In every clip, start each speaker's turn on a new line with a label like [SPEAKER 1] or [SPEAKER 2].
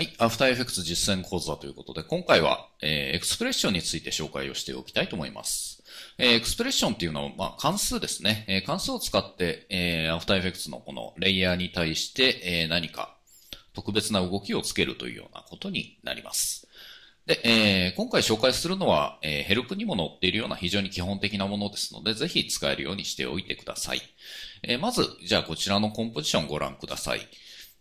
[SPEAKER 1] はい。アフターエフェクツ実践講座ということで、今回は、えー、エクスプレッションについて紹介をしておきたいと思います。えー、エクスプレッションっていうのは、まあ、関数ですね。えー、関数を使って、えー、アフターエフェクツのこのレイヤーに対して、えー、何か特別な動きをつけるというようなことになります。で、えー、今回紹介するのは、えー、ヘルプにも載っているような非常に基本的なものですので、ぜひ使えるようにしておいてください。えー、まず、じゃあこちらのコンポジションをご覧ください。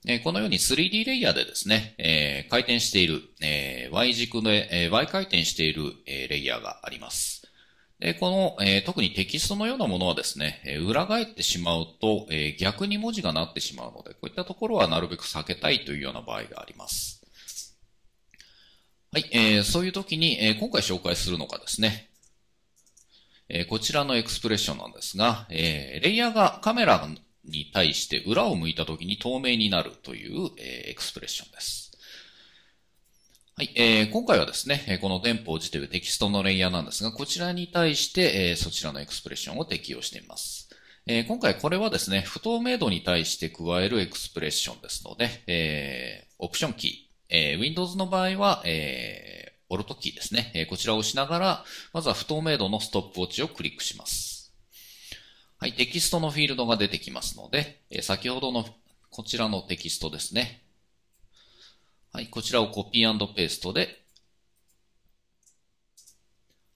[SPEAKER 1] えこのように 3D レイヤーでですね、え回転している、え Y 軸で、え Y 回転している、えレイヤーがあります。この、え特にテキストのようなものはですね、え裏返ってしまうと、え逆に文字がなってしまうので、こういったところはなるべく避けたいというような場合があります。はい、えそういう時に、え今回紹介するのがですね、えこちらのエクスプレッションなんですが、えレイヤーがカメラ対して裏を向いた時に透明になるという、えー、エクスプレッションです。はい、えー、今回はですね、この電報時といるテキストのレイヤーなんですが、こちらに対して、えー、そちらのエクスプレッションを適用しています。えー、今回これはですね、不透明度に対して加えるエクスプレッションですので、えー、オプションキー、えー、Windows の場合は、えー、オルトキーですね、えー、こちらを押しながら、まずは不透明度のストップウォッチをクリックします。はい、テキストのフィールドが出てきますので、え先ほどのこちらのテキストですね。はい、こちらをコピーペーストで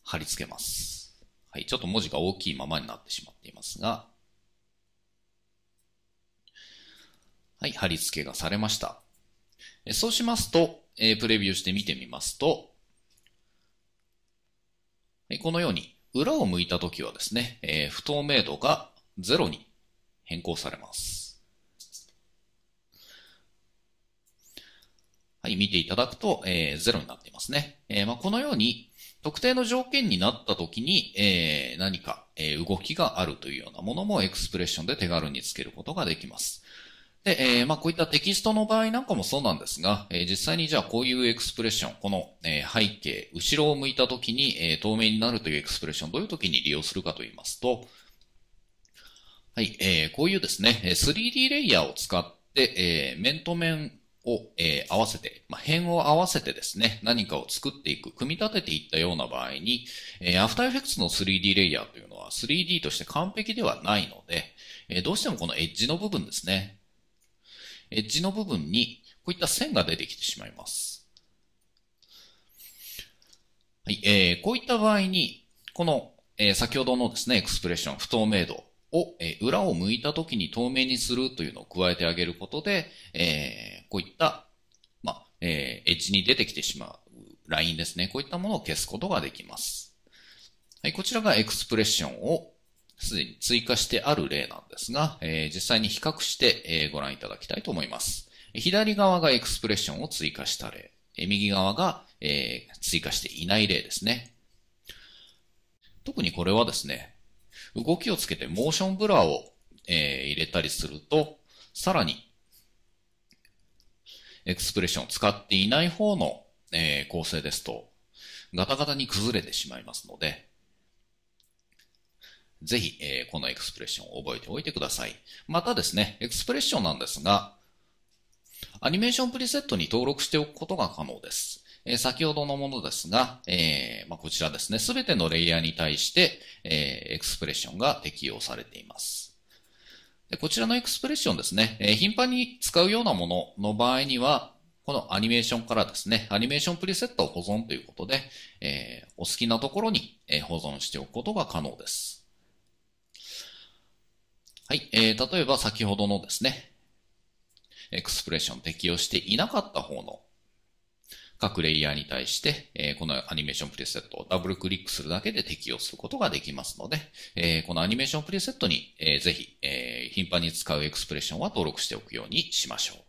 [SPEAKER 1] 貼り付けます。はい、ちょっと文字が大きいままになってしまっていますが、はい、貼り付けがされました。そうしますと、えプレビューして見てみますと、このように裏を向いた時はですね、えー、不透明度が0に変更されます。はい、見ていただくと、えー、0になっていますね。えー、まあ、このように、特定の条件になった時に、えー、何か、えー、動きがあるというようなものもエクスプレッションで手軽につけることができます。で、えー、まあ、こういったテキストの場合なんかもそうなんですが、えー、実際にじゃあこういうエクスプレッション、この、えー、背景、後ろを向いた時に、えー、透明になるというエクスプレッション、どういう時に利用するかと言いますと、はい、えー、こういうですね、3D レイヤーを使って、えー、面と面を、えー、合わせて、まあ、辺を合わせてですね、何かを作っていく、組み立てていったような場合に、えー、After Effects の 3D レイヤーというのは 3D として完璧ではないので、えー、どうしてもこのエッジの部分ですね、エッジの部分にこういった線が出てきてしまいます。はい、えー、こういった場合に、この、えー、先ほどのですね、エクスプレッション、不透明度を、えー、裏を向いた時に透明にするというのを加えてあげることで、えー、こういった、まあ、えー、エッジに出てきてしまうラインですね。こういったものを消すことができます。はい、こちらがエクスプレッションをすでに追加してある例なんですが、えー、実際に比較して、えー、ご覧いただきたいと思います。左側がエクスプレッションを追加した例。右側が、えー、追加していない例ですね。特にこれはですね、動きをつけてモーションブラーを、えー、入れたりすると、さらに、エクスプレッションを使っていない方の、えー、構成ですと、ガタガタに崩れてしまいますので、ぜひ、えー、このエクスプレッションを覚えておいてください。またですね、エクスプレッションなんですが、アニメーションプリセットに登録しておくことが可能です。えー、先ほどのものですが、えー、まあ、こちらですね、すべてのレイヤーに対して、えー、エクスプレッションが適用されています。でこちらのエクスプレッションですね、え頻繁に使うようなものの場合には、このアニメーションからですね、アニメーションプリセットを保存ということで、えお好きなところに、え保存しておくことが可能です。はい。えー、例えば先ほどのですね、エクスプレッション適用していなかった方の各レイヤーに対して、えー、このアニメーションプレセットをダブルクリックするだけで適用することができますので、えー、このアニメーションプレセットに、えー、ぜひ、えー、頻繁に使うエクスプレッションは登録しておくようにしましょう。